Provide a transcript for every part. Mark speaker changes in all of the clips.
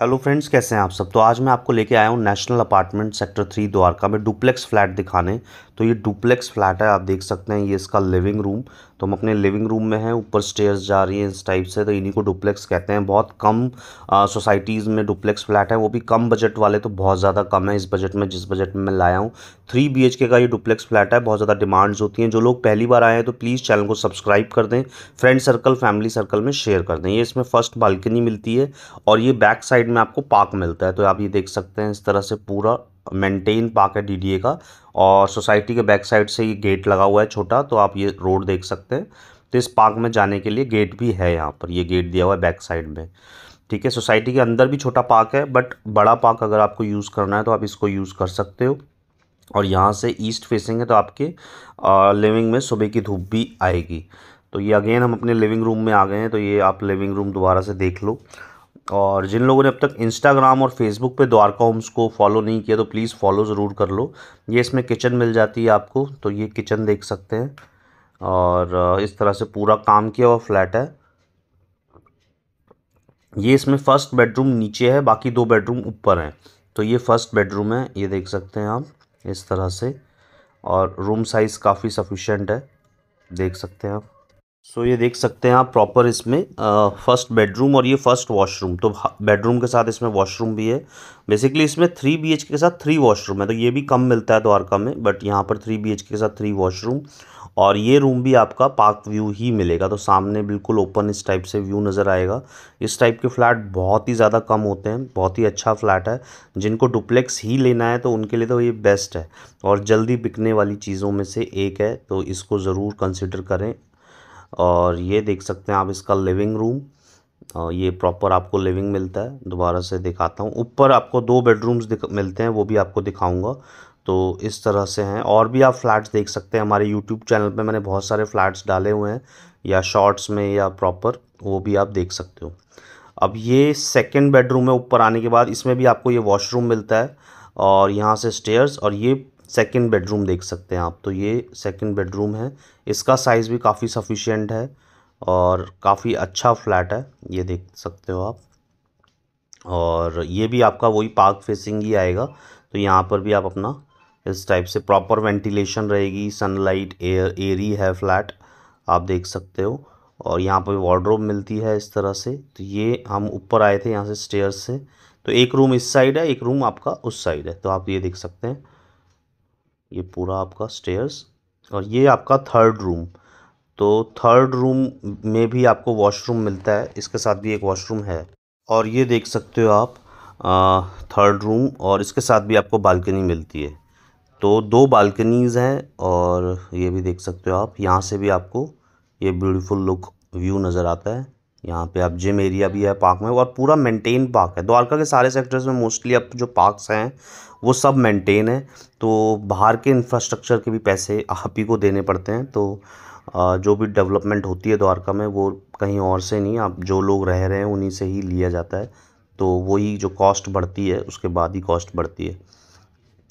Speaker 1: hello friends कैसे हैं आप सब तो आज मैं आपको लेके आया हूँ national apartment sector three Dwarka में डुप्लेक्स फ्लैट दिखाने तो ये डुप्लेक्स फ्लैट है आप देख सकते हैं ये इसका लिविंग रूम तो हम अपने लिविंग रूम में हैं ऊपर स्टेयर्स जा रही हैं इस टाइप से तो इन्हीं को डुप्लेक्स कहते हैं बहुत कम सोसाइटीज़ में डुप्लेक्स फ्लैट है वो भी कम बजट वाले तो बहुत ज़्यादा कम है इस बजट में जिस बजट में मैं लाया हूँ थ्री बी का ये डुप्लेक्स फ्लैट है बहुत ज़्यादा डिमांड्स होती हैं जो लोग पहली बार आए हैं तो प्लीज़ चैनल को सब्सक्राइब कर दें फ्रेंड सर्कल फैमिली सर्कल में शेयर कर दें ये इसमें फर्स्ट बालकनी मिलती है और ये बैक साइड में आपको पार्क मिलता है तो आप ये देख सकते हैं इस तरह से पूरा मेंटेन है डीडीए का और सोसाइटी के बैक साइड से ये गेट लगा हुआ है छोटा तो आप ये रोड देख सकते हैं तो इस पार्क में जाने के लिए गेट भी है यहाँ पर ये गेट दिया हुआ है बैक साइड में ठीक है सोसाइटी के अंदर भी छोटा पार्क है बट बड़ा पार्क अगर आपको यूज़ करना है तो आप इसको यूज़ कर सकते हो और यहाँ से ईस्ट फेसिंग है तो आपके लिविंग में सुबह की धूप भी आएगी तो ये अगेन हम अपने लिविंग रूम में आ गए हैं तो ये आप लिविंग रूम दोबारा से देख लो और जिन लोगों ने अब तक इंस्टाग्राम और फेसबुक पे द्वारका होम्स को फॉलो नहीं किया तो प्लीज़ फॉलो ज़रूर कर लो ये इसमें किचन मिल जाती है आपको तो ये किचन देख सकते हैं और इस तरह से पूरा काम किया हुआ फ्लैट है ये इसमें फ़र्स्ट बेडरूम नीचे है बाकी दो बेडरूम ऊपर हैं तो ये फ़र्स्ट बेडरूम है ये देख सकते हैं आप इस तरह से और रूम साइज़ काफ़ी सफिशेंट है देख सकते हैं आप सो ये देख सकते हैं आप प्रॉपर इसमें फर्स्ट बेडरूम और ये फर्स्ट वॉशरूम तो बेडरूम के साथ इसमें वॉशरूम भी है बेसिकली इसमें थ्री बी के साथ थ्री वॉशरूम है तो ये भी कम मिलता है द्वारका में बट यहाँ पर थ्री बी के साथ थ्री वॉशरूम और ये रूम भी आपका पार्क व्यू ही मिलेगा तो सामने बिल्कुल ओपन इस टाइप से व्यू नज़र आएगा इस टाइप के फ्लैट बहुत ही ज़्यादा कम होते हैं बहुत ही अच्छा फ्लैट है जिनको डुप्लेक्स ही लेना है तो उनके लिए तो ये बेस्ट है और जल्दी बिकने वाली चीज़ों में से एक है तो इसको ज़रूर कंसिडर करें और ये देख सकते हैं आप इसका लिविंग रूम और ये प्रॉपर आपको लिविंग मिलता है दोबारा से दिखाता हूँ ऊपर आपको दो बेडरूम्स मिलते हैं वो भी आपको दिखाऊंगा तो इस तरह से हैं और भी आप फ्लैट्स देख सकते हैं हमारे यूट्यूब चैनल पे मैंने बहुत सारे फ्लैट्स डाले हुए हैं या शॉर्ट्स में या प्रॉपर वो भी आप देख सकते हो अब ये सेकेंड बेडरूम है ऊपर आने के बाद इसमें भी आपको ये वॉशरूम मिलता है और यहाँ से स्टेयर्स और ये सेकंड बेडरूम देख सकते हैं आप तो ये सेकंड बेडरूम है इसका साइज़ भी काफ़ी सफिशेंट है और काफ़ी अच्छा फ्लैट है ये देख सकते हो आप और ये भी आपका वही पार्क फेसिंग ही आएगा तो यहाँ पर भी आप अपना इस टाइप से प्रॉपर वेंटिलेशन रहेगी सनलाइट एयर एरी है फ्लैट आप देख सकते हो और यहाँ पर वार्ड्रोब मिलती है इस तरह से तो ये हम ऊपर आए थे यहाँ से स्टेयर से तो एक रूम इस साइड है एक रूम आपका उस साइड है तो आप ये देख सकते हैं ये पूरा आपका स्टेयर्स और ये आपका थर्ड रूम तो थर्ड रूम में भी आपको वॉशरूम मिलता है इसके साथ भी एक वॉशरूम है और ये देख सकते हो आप थर्ड रूम और इसके साथ भी आपको बालकनी मिलती है तो दो बालकनीज़ हैं और ये भी देख सकते हो आप यहाँ से भी आपको ये ब्यूटीफुल लुक व्यू नज़र आता है यहाँ पे अब जिम एरिया भी है पार्क में और पूरा मेंटेन पार्क है द्वारका के सारे सेक्टर्स में मोस्टली अब जो पार्क्स हैं वो सब मेंटेन है तो बाहर के इंफ्रास्ट्रक्चर के भी पैसे आप ही को देने पड़ते हैं तो जो भी डेवलपमेंट होती है द्वारका में वो कहीं और से नहीं आप जो लोग रह रहे हैं उन्हीं से ही लिया जाता है तो वही जो कॉस्ट बढ़ती है उसके बाद ही कॉस्ट बढ़ती है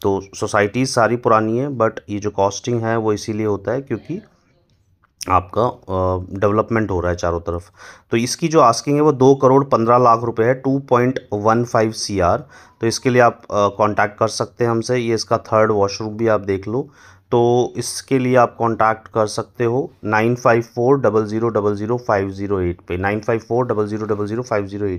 Speaker 1: तो सोसाइटीज़ सारी पुरानी है बट ये जो कॉस्टिंग है वो इसीलिए होता है क्योंकि आपका डेवलपमेंट हो रहा है चारों तरफ तो इसकी जो आस्किंग है वो दो करोड़ पंद्रह लाख रुपए है two point one five C R तो इसके लिए आप कांटेक्ट कर सकते हैं हमसे ये इसका थर्ड वॉशरूम भी आप देख लो तो इसके लिए आप कांटेक्ट कर सकते हो nine five four double zero double zero five zero eight पे nine five four double zero double zero five zero eight